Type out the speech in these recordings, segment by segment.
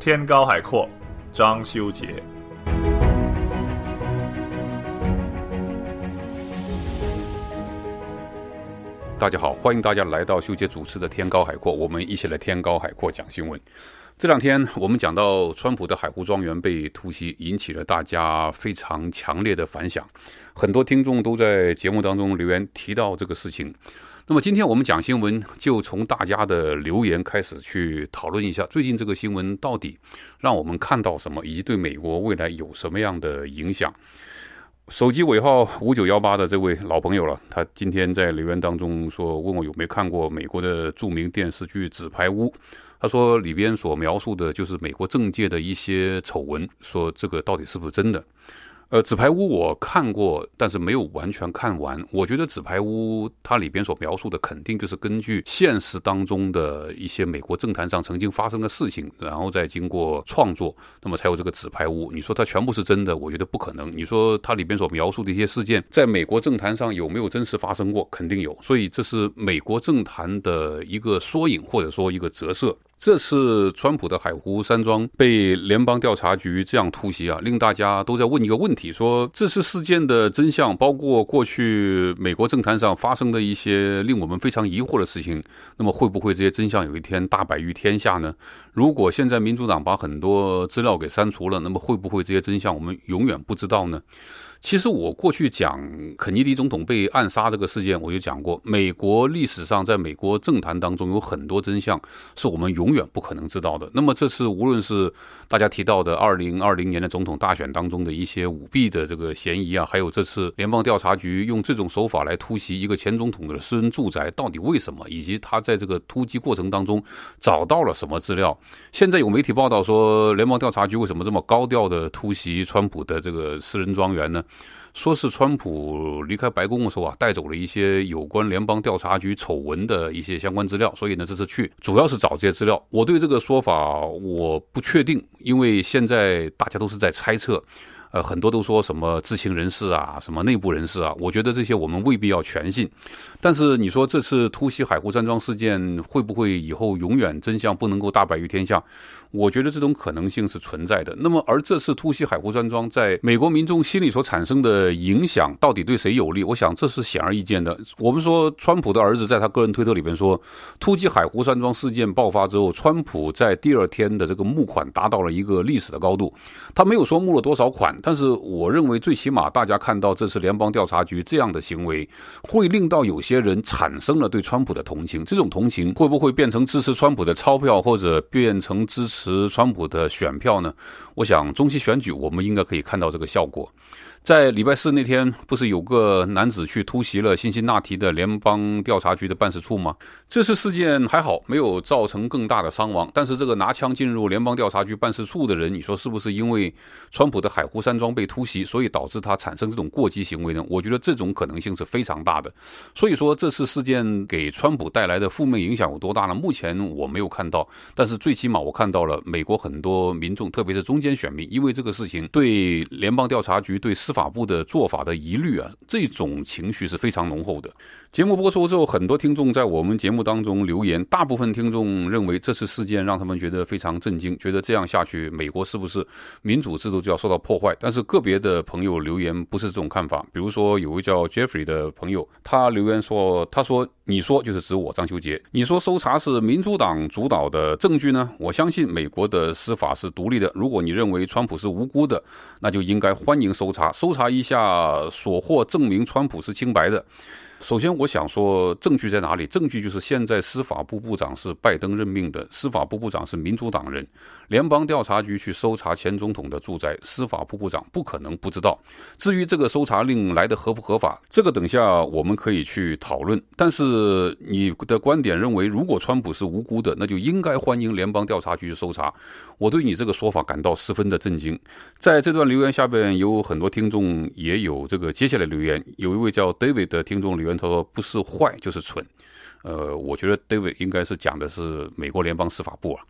天高海阔，张修杰。大家好，欢迎大家来到修杰主持的《天高海阔》，我们一起来《天高海阔》讲新闻。这两天我们讲到川普的海湖庄园被突袭，引起了大家非常强烈的反响，很多听众都在节目当中留言提到这个事情。那么今天我们讲新闻，就从大家的留言开始去讨论一下，最近这个新闻到底让我们看到什么，以及对美国未来有什么样的影响。手机尾号五九幺八的这位老朋友了，他今天在留言当中说，问我有没有看过美国的著名电视剧《纸牌屋》，他说里边所描述的就是美国政界的一些丑闻，说这个到底是不是真的？呃，纸牌屋我看过，但是没有完全看完。我觉得纸牌屋它里边所描述的肯定就是根据现实当中的一些美国政坛上曾经发生的事情，然后再经过创作，那么才有这个纸牌屋。你说它全部是真的，我觉得不可能。你说它里边所描述的一些事件，在美国政坛上有没有真实发生过？肯定有。所以这是美国政坛的一个缩影，或者说一个折射。这次川普的海湖山庄被联邦调查局这样突袭啊，令大家都在问一个问题：说这次事件的真相，包括过去美国政坛上发生的一些令我们非常疑惑的事情，那么会不会这些真相有一天大白于天下呢？如果现在民主党把很多资料给删除了，那么会不会这些真相我们永远不知道呢？其实我过去讲肯尼迪总统被暗杀这个事件，我就讲过，美国历史上在美国政坛当中有很多真相是我们永远不可能知道的。那么这次无论是大家提到的二零二零年的总统大选当中的一些舞弊的这个嫌疑啊，还有这次联邦调查局用这种手法来突袭一个前总统的私人住宅，到底为什么？以及他在这个突击过程当中找到了什么资料？现在有媒体报道说，联邦调查局为什么这么高调的突袭川普的这个私人庄园呢？说是川普离开白宫的时候啊，带走了一些有关联邦调查局丑闻的一些相关资料，所以呢，这次去主要是找这些资料。我对这个说法我不确定，因为现在大家都是在猜测，呃，很多都说什么知情人士啊，什么内部人士啊，我觉得这些我们未必要全信。但是你说这次突袭海湖山庄事件会不会以后永远真相不能够大白于天下？我觉得这种可能性是存在的。那么而这次突袭海湖山庄在美国民众心里所产生的影响到底对谁有利？我想这是显而易见的。我们说，川普的儿子在他个人推特里边说，突击海湖山庄事件爆发之后，川普在第二天的这个募款达到了一个历史的高度。他没有说募了多少款，但是我认为最起码大家看到这次联邦调查局这样的行为，会令到有。些人产生了对川普的同情，这种同情会不会变成支持川普的钞票，或者变成支持川普的选票呢？我想中期选举我们应该可以看到这个效果。在礼拜四那天，不是有个男子去突袭了辛辛那提的联邦调查局的办事处吗？这次事件还好，没有造成更大的伤亡。但是这个拿枪进入联邦调查局办事处的人，你说是不是因为川普的海湖山庄被突袭，所以导致他产生这种过激行为呢？我觉得这种可能性是非常大的。所以。说这次事件给川普带来的负面影响有多大呢？目前我没有看到，但是最起码我看到了美国很多民众，特别是中间选民，因为这个事情对联邦调查局、对司法部的做法的疑虑啊，这种情绪是非常浓厚的。节目播出之后，很多听众在我们节目当中留言。大部分听众认为这次事件让他们觉得非常震惊，觉得这样下去，美国是不是民主制度就要受到破坏？但是个别的朋友留言不是这种看法。比如说有位叫 Jeffrey 的朋友，他留言说：“他说你说就是指我张秋杰，你说搜查是民主党主导的证据呢？我相信美国的司法是独立的。如果你认为川普是无辜的，那就应该欢迎搜查，搜查一下所获证明川普是清白的。”首先，我想说证据在哪里？证据就是现在司法部部长是拜登任命的，司法部部长是民主党人。联邦调查局去搜查前总统的住宅，司法部部长不可能不知道。至于这个搜查令来的合不合法，这个等下我们可以去讨论。但是你的观点认为，如果川普是无辜的，那就应该欢迎联邦调查局搜查。我对你这个说法感到十分的震惊，在这段留言下边有很多听众也有这个接下来留言，有一位叫 David 的听众留言，他说不是坏就是蠢，呃，我觉得 David 应该是讲的是美国联邦司法部啊。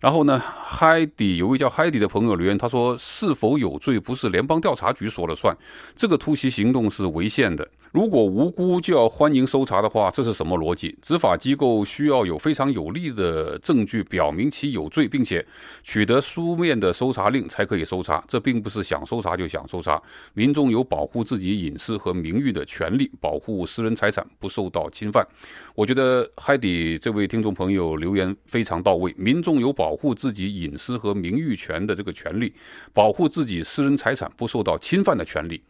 然后呢，海迪有位叫海迪的朋友留言，他说：“是否有罪不是联邦调查局说了算，这个突袭行动是违宪的。如果无辜就要欢迎搜查的话，这是什么逻辑？执法机构需要有非常有力的证据表明其有罪，并且取得书面的搜查令才可以搜查。这并不是想搜查就想搜查，民众有保护自己隐私和名誉的权利，保护私人财产不受到侵犯。我觉得海迪这位听众朋友留言非常到位，民众有保。”保护自己隐私和名誉权的这个权利，保护自己私人财产不受到侵犯的权利。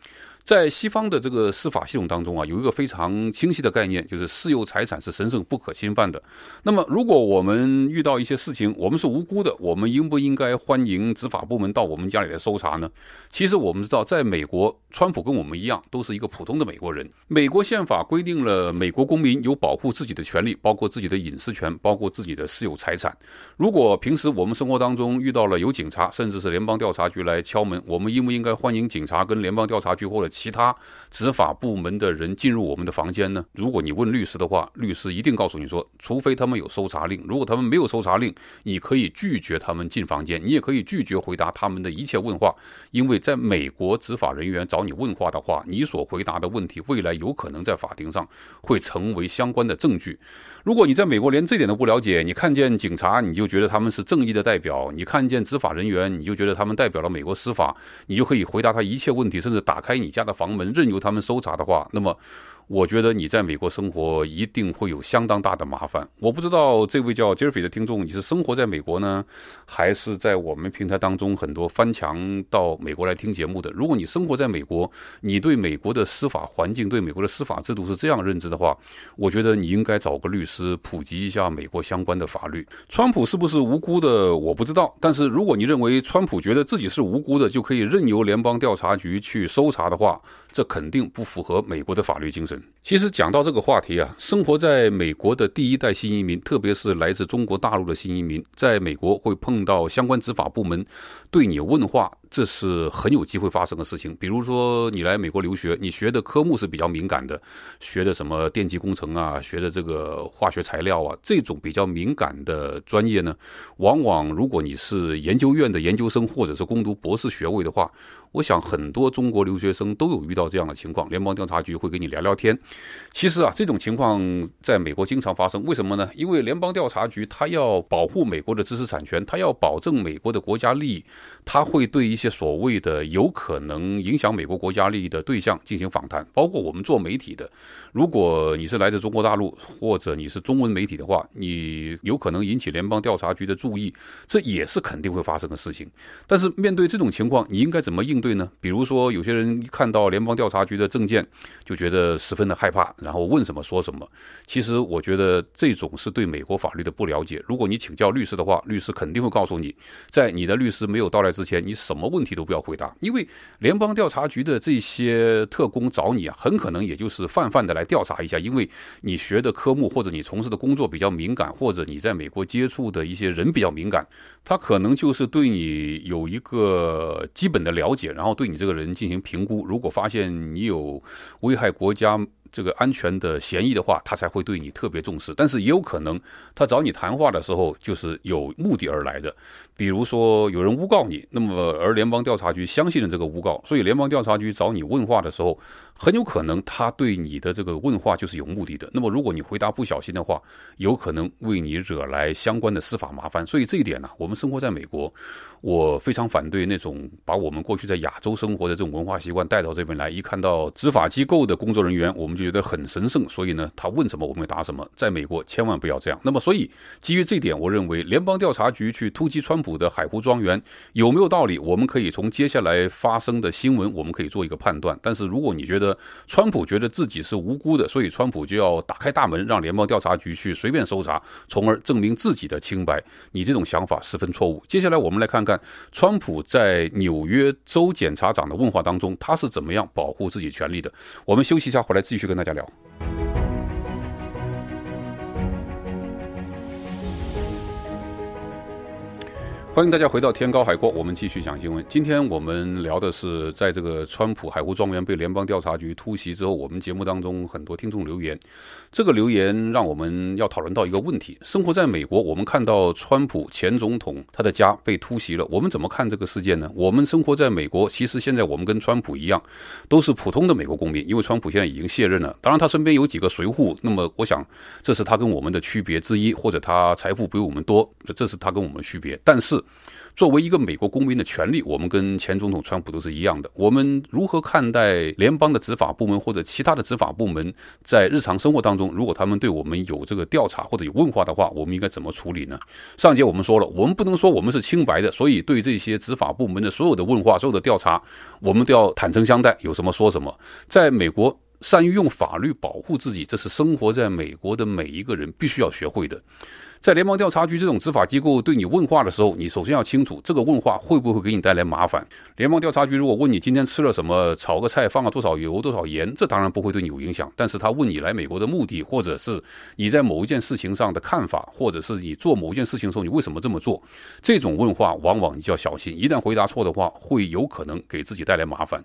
在西方的这个司法系统当中啊，有一个非常清晰的概念，就是私有财产是神圣不可侵犯的。那么，如果我们遇到一些事情，我们是无辜的，我们应不应该欢迎执法部门到我们家里来搜查呢？其实我们知道，在美国，川普跟我们一样，都是一个普通的美国人。美国宪法规定了美国公民有保护自己的权利，包括自己的隐私权，包括自己的私有财产。如果平时我们生活当中遇到了有警察，甚至是联邦调查局来敲门，我们应不应该欢迎警察跟联邦调查局或者？其他执法部门的人进入我们的房间呢？如果你问律师的话，律师一定告诉你说，除非他们有搜查令。如果他们没有搜查令，你可以拒绝他们进房间，你也可以拒绝回答他们的一切问话。因为在美国，执法人员找你问话的话，你所回答的问题未来有可能在法庭上会成为相关的证据。如果你在美国连这点都不了解，你看见警察你就觉得他们是正义的代表，你看见执法人员你就觉得他们代表了美国司法，你就可以回答他一切问题，甚至打开你家。的房门，任由他们搜查的话，那么。我觉得你在美国生活一定会有相当大的麻烦。我不知道这位叫杰瑞 y 的听众你是生活在美国呢，还是在我们平台当中很多翻墙到美国来听节目的。如果你生活在美国，你对美国的司法环境、对美国的司法制度是这样认知的话，我觉得你应该找个律师普及一下美国相关的法律。川普是不是无辜的，我不知道。但是如果你认为川普觉得自己是无辜的，就可以任由联邦调查局去搜查的话，这肯定不符合美国的法律精神。其实讲到这个话题啊，生活在美国的第一代新移民，特别是来自中国大陆的新移民，在美国会碰到相关执法部门对你问话。这是很有机会发生的事情。比如说，你来美国留学，你学的科目是比较敏感的，学的什么电机工程啊，学的这个化学材料啊，这种比较敏感的专业呢，往往如果你是研究院的研究生或者是攻读博士学位的话，我想很多中国留学生都有遇到这样的情况。联邦调查局会跟你聊聊天。其实啊，这种情况在美国经常发生，为什么呢？因为联邦调查局它要保护美国的知识产权，它要保证美国的国家利益，它会对。一些所谓的有可能影响美国国家利益的对象进行访谈，包括我们做媒体的，如果你是来自中国大陆或者你是中文媒体的话，你有可能引起联邦调查局的注意，这也是肯定会发生的事情。但是面对这种情况，你应该怎么应对呢？比如说，有些人一看到联邦调查局的证件，就觉得十分的害怕，然后问什么说什么。其实我觉得这种是对美国法律的不了解。如果你请教律师的话，律师肯定会告诉你，在你的律师没有到来之前，你什么。问题都不要回答，因为联邦调查局的这些特工找你啊，很可能也就是泛泛的来调查一下，因为你学的科目或者你从事的工作比较敏感，或者你在美国接触的一些人比较敏感，他可能就是对你有一个基本的了解，然后对你这个人进行评估，如果发现你有危害国家这个安全的嫌疑的话，他才会对你特别重视。但是也有可能，他找你谈话的时候就是有目的而来的。比如说有人诬告你，那么而联邦调查局相信了这个诬告，所以联邦调查局找你问话的时候，很有可能他对你的这个问话就是有目的的。那么如果你回答不小心的话，有可能为你惹来相关的司法麻烦。所以这一点呢，我们生活在美国，我非常反对那种把我们过去在亚洲生活的这种文化习惯带到这边来。一看到执法机构的工作人员，我们就觉得很神圣，所以呢，他问什么我们就答什么。在美国千万不要这样。那么所以基于这一点，我认为联邦调查局去突击川普。府的海湖庄园有没有道理？我们可以从接下来发生的新闻，我们可以做一个判断。但是如果你觉得川普觉得自己是无辜的，所以川普就要打开大门，让联邦调查局去随便搜查，从而证明自己的清白，你这种想法十分错误。接下来我们来看看川普在纽约州检察长的问话当中，他是怎么样保护自己权利的。我们休息一下，回来继续跟大家聊。欢迎大家回到天高海阔，我们继续讲新闻。今天我们聊的是，在这个川普海湖庄园被联邦调查局突袭之后，我们节目当中很多听众留言，这个留言让我们要讨论到一个问题：生活在美国，我们看到川普前总统他的家被突袭了，我们怎么看这个事件呢？我们生活在美国，其实现在我们跟川普一样，都是普通的美国公民，因为川普现在已经卸任了。当然，他身边有几个随护，那么我想这是他跟我们的区别之一，或者他财富比我们多，这是他跟我们的区别。但是作为一个美国公民的权利，我们跟前总统川普都是一样的。我们如何看待联邦的执法部门或者其他的执法部门在日常生活当中，如果他们对我们有这个调查或者有问话的话，我们应该怎么处理呢？上节我们说了，我们不能说我们是清白的，所以对这些执法部门的所有的问话、所有的调查，我们都要坦诚相待，有什么说什么。在美国，善于用法律保护自己，这是生活在美国的每一个人必须要学会的。在联邦调查局这种执法机构对你问话的时候，你首先要清楚这个问话会不会给你带来麻烦。联邦调查局如果问你今天吃了什么，炒个菜放了多少油、多少盐，这当然不会对你有影响。但是他问你来美国的目的，或者是你在某一件事情上的看法，或者是你做某一件事情的时候你为什么这么做，这种问话往往你要小心，一旦回答错的话，会有可能给自己带来麻烦。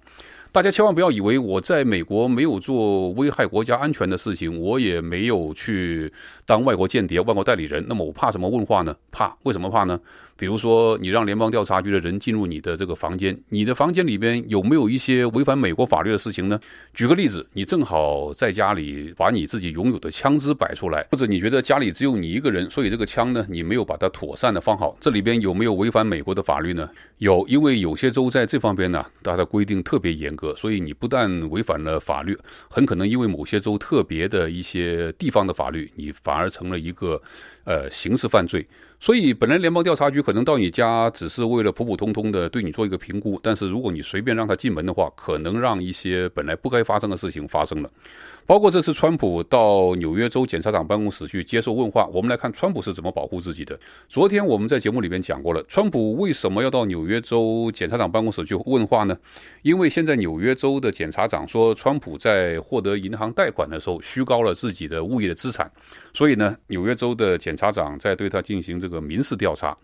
大家千万不要以为我在美国没有做危害国家安全的事情，我也没有去当外国间谍、外国代理人。那么我怕什么问话呢？怕？为什么怕呢？比如说，你让联邦调查局的人进入你的这个房间，你的房间里边有没有一些违反美国法律的事情呢？举个例子，你正好在家里把你自己拥有的枪支摆出来，或者你觉得家里只有你一个人，所以这个枪呢，你没有把它妥善的放好，这里边有没有违反美国的法律呢？有，因为有些州在这方面呢，它的规定特别严格，所以你不但违反了法律，很可能因为某些州特别的一些地方的法律，你反而成了一个，呃，刑事犯罪。所以，本来联邦调查局可能到你家只是为了普普通通的对你做一个评估，但是如果你随便让他进门的话，可能让一些本来不该发生的事情发生了。包括这次川普到纽约州检察长办公室去接受问话，我们来看川普是怎么保护自己的。昨天我们在节目里面讲过了，川普为什么要到纽约州检察长办公室去问话呢？因为现在纽约州的检察长说，川普在获得银行贷款的时候虚高了自己的物业的资产，所以呢，纽约州的检察长在对他进行这个民事调查。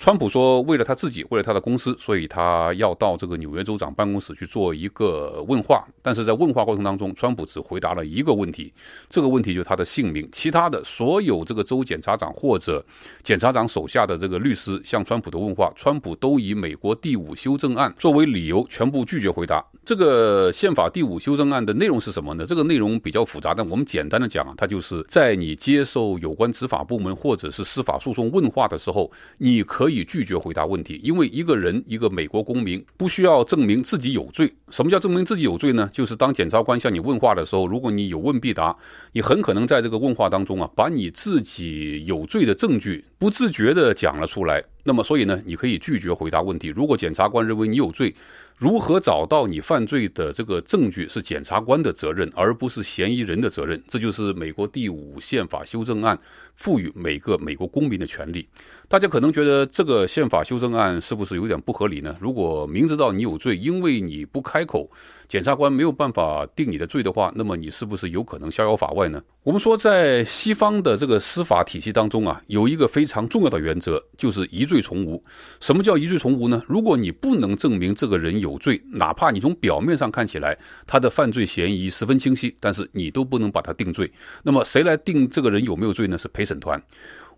川普说：“为了他自己，为了他的公司，所以他要到这个纽约州长办公室去做一个问话。但是在问话过程当中，川普只回答了一个问题，这个问题就是他的姓名。其他的所有这个州检察长或者检察长手下的这个律师向川普的问话，川普都以美国第五修正案作为理由，全部拒绝回答。这个宪法第五修正案的内容是什么呢？这个内容比较复杂，但我们简单的讲，啊，它就是在你接受有关执法部门或者是司法诉讼问话的时候，你可可以拒绝回答问题，因为一个人一个美国公民不需要证明自己有罪。什么叫证明自己有罪呢？就是当检察官向你问话的时候，如果你有问必答，你很可能在这个问话当中啊，把你自己有罪的证据不自觉地讲了出来。那么，所以呢，你可以拒绝回答问题。如果检察官认为你有罪。如何找到你犯罪的这个证据是检察官的责任，而不是嫌疑人的责任。这就是美国第五宪法修正案赋予每个美国公民的权利。大家可能觉得这个宪法修正案是不是有点不合理呢？如果明知道你有罪，因为你不开口。检察官没有办法定你的罪的话，那么你是不是有可能逍遥法外呢？我们说，在西方的这个司法体系当中啊，有一个非常重要的原则，就是疑罪从无。什么叫疑罪从无呢？如果你不能证明这个人有罪，哪怕你从表面上看起来他的犯罪嫌疑十分清晰，但是你都不能把他定罪。那么谁来定这个人有没有罪呢？是陪审团。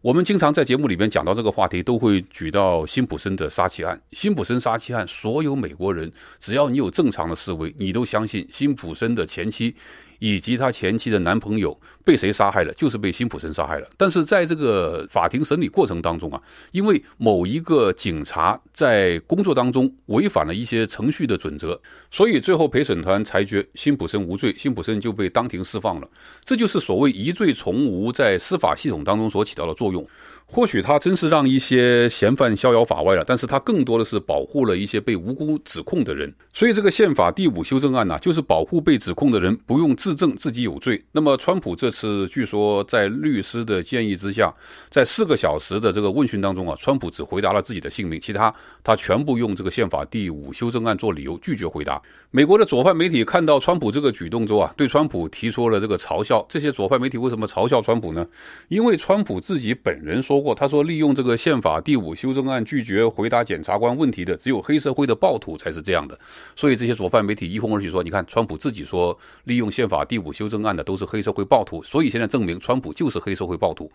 我们经常在节目里面讲到这个话题，都会举到辛普森的杀妻案。辛普森杀妻案，所有美国人，只要你有正常的思维，你都相信辛普森的前妻。以及他前妻的男朋友被谁杀害了？就是被辛普森杀害了。但是在这个法庭审理过程当中啊，因为某一个警察在工作当中违反了一些程序的准则，所以最后陪审团裁决辛普森无罪，辛普森就被当庭释放了。这就是所谓疑罪从无在司法系统当中所起到的作用。或许他真是让一些嫌犯逍遥法外了，但是他更多的是保护了一些被无辜指控的人。所以这个宪法第五修正案呢，就是保护被指控的人不用自证自己有罪。那么川普这次据说在律师的建议之下，在四个小时的这个问询当中啊，川普只回答了自己的姓名，其他他全部用这个宪法第五修正案做理由拒绝回答。美国的左派媒体看到川普这个举动之后啊，对川普提出了这个嘲笑。这些左派媒体为什么嘲笑川普呢？因为川普自己本人说。不过他说利用这个宪法第五修正案拒绝回答检察官问题的，只有黑社会的暴徒才是这样的。所以这些左派媒体一哄而起说：“你看，川普自己说利用宪法第五修正案的都是黑社会暴徒，所以现在证明川普就是黑社会暴徒。”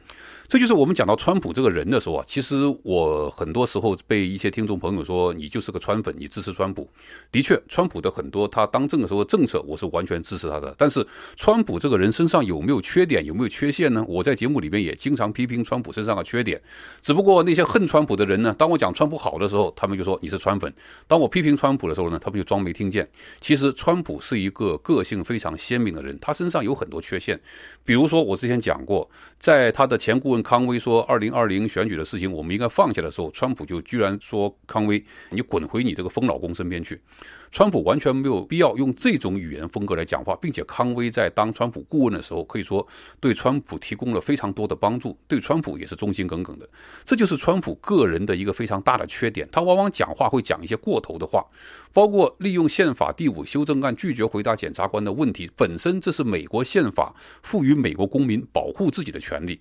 这就是我们讲到川普这个人的时候啊，其实我很多时候被一些听众朋友说：“你就是个川粉，你支持川普。”的确，川普的很多他当政的时候政策我是完全支持他的。但是川普这个人身上有没有缺点，有没有缺陷呢？我在节目里面也经常批评川普身上的缺。缺点，只不过那些恨川普的人呢？当我讲川普好的时候，他们就说你是川粉；当我批评川普的时候呢，他们就装没听见。其实川普是一个个性非常鲜明的人，他身上有很多缺陷。比如说，我之前讲过，在他的前顾问康威说“二零二零选举的事情我们应该放下”的时候，川普就居然说：“康威，你滚回你这个疯老公身边去。”川普完全没有必要用这种语言风格来讲话，并且康威在当川普顾问的时候，可以说对川普提供了非常多的帮助，对川普也是忠心耿耿的。这就是川普个人的一个非常大的缺点，他往往讲话会讲一些过头的话，包括利用宪法第五修正案拒绝回答检察官的问题。本身这是美国宪法赋予美国公民保护自己的权利。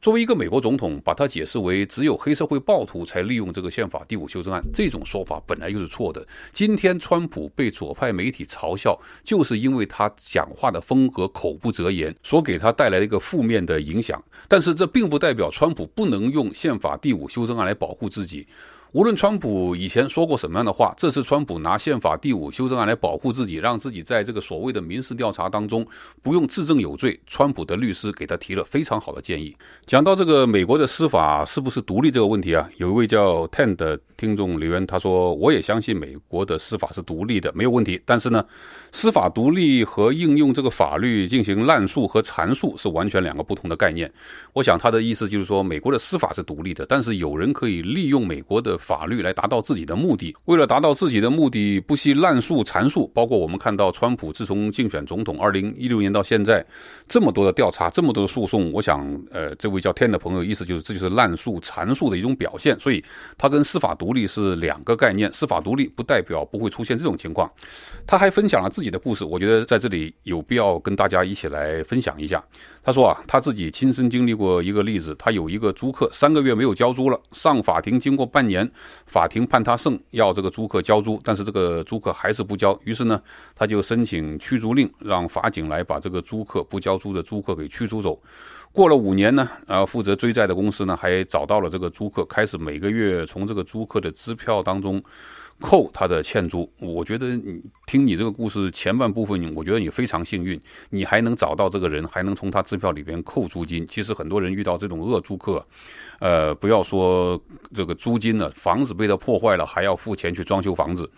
作为一个美国总统，把他解释为只有黑社会暴徒才利用这个宪法第五修正案，这种说法本来就是错的。今天，川普被左派媒体嘲笑，就是因为他讲话的风格口不择言，所给他带来一个负面的影响。但是，这并不代表川普不能用宪法第五修正案来保护自己。无论川普以前说过什么样的话，这次川普拿宪法第五修正案来保护自己，让自己在这个所谓的民事调查当中不用自证有罪。川普的律师给他提了非常好的建议。讲到这个美国的司法是不是独立这个问题啊，有一位叫 t e n 的听众留言，他说：“我也相信美国的司法是独立的，没有问题。但是呢，司法独立和应用这个法律进行滥诉和阐述是完全两个不同的概念。我想他的意思就是说，美国的司法是独立的，但是有人可以利用美国的。”法律来达到自己的目的，为了达到自己的目的，不惜滥诉缠诉。包括我们看到，川普自从竞选总统二零一六年到现在，这么多的调查，这么多的诉讼。我想，呃，这位叫天的朋友意思就是，这就是滥诉缠诉的一种表现。所以，他跟司法独立是两个概念。司法独立不代表不会出现这种情况。他还分享了自己的故事，我觉得在这里有必要跟大家一起来分享一下。他说啊，他自己亲身经历过一个例子，他有一个租客三个月没有交租了，上法庭经过半年。法庭判他胜，要这个租客交租，但是这个租客还是不交，于是呢，他就申请驱逐令，让法警来把这个租客不交租的租客给驱逐走。过了五年呢，呃，负责追债的公司呢，还找到了这个租客，开始每个月从这个租客的支票当中扣他的欠租。我觉得你听你这个故事前半部分，我觉得你非常幸运，你还能找到这个人，还能从他支票里边扣租金。其实很多人遇到这种恶租客，呃，不要说这个租金了，房子被他破坏了，还要付钱去装修房子。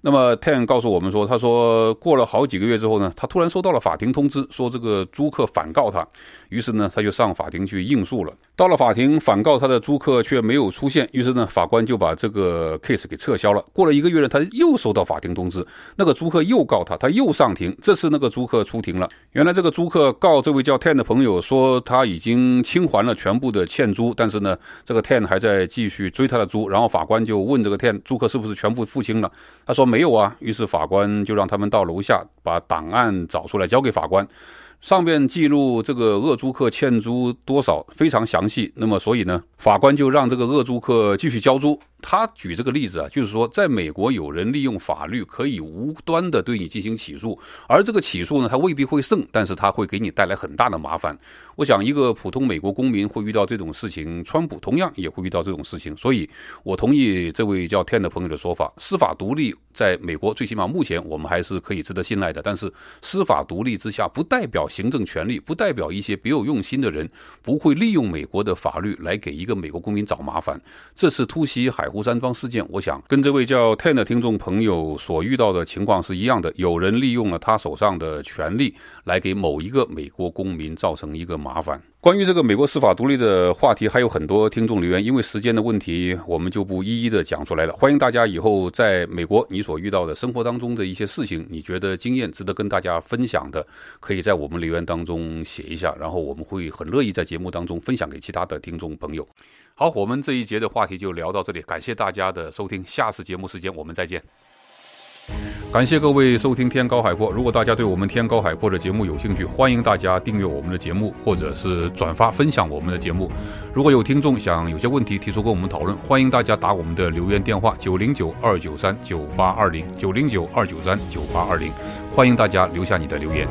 那么，ten 告诉我们说，他说过了好几个月之后呢，他突然收到了法庭通知，说这个租客反告他，于是呢，他就上法庭去应诉了。到了法庭，反告他的租客却没有出现，于是呢，法官就把这个 case 给撤销了。过了一个月呢，他又收到法庭通知，那个租客又告他，他又上庭，这次那个租客出庭了。原来这个租客告这位叫 ten 的朋友说他已经清还了全部的欠租，但是呢，这个 ten 还在继续追他的租。然后法官就问这个 ten 租客是不是全部付清了，他说。没。没有啊，于是法官就让他们到楼下把档案找出来交给法官，上面记录这个恶租客欠租多少，非常详细。那么，所以呢，法官就让这个恶租客继续交租。他举这个例子啊，就是说，在美国有人利用法律可以无端的对你进行起诉，而这个起诉呢，他未必会胜，但是他会给你带来很大的麻烦。我想，一个普通美国公民会遇到这种事情，川普同样也会遇到这种事情。所以，我同意这位叫天的朋友的说法，司法独立在美国最起码目前我们还是可以值得信赖的。但是，司法独立之下不代表行政权力，不代表一些别有用心的人不会利用美国的法律来给一个美国公民找麻烦。这次突袭海。湖山庄事件，我想跟这位叫 Ten 的听众朋友所遇到的情况是一样的。有人利用了他手上的权利来给某一个美国公民造成一个麻烦。关于这个美国司法独立的话题，还有很多听众留言，因为时间的问题，我们就不一一的讲出来了。欢迎大家以后在美国你所遇到的生活当中的一些事情，你觉得经验值得跟大家分享的，可以在我们留言当中写一下，然后我们会很乐意在节目当中分享给其他的听众朋友。好，我们这一节的话题就聊到这里，感谢大家的收听，下次节目时间我们再见。感谢各位收听《天高海阔》，如果大家对我们《天高海阔》的节目有兴趣，欢迎大家订阅我们的节目，或者是转发分享我们的节目。如果有听众想有些问题提出跟我们讨论，欢迎大家打我们的留言电话九零九二九三九八二零九零九二九三九八二零，欢迎大家留下你的留言。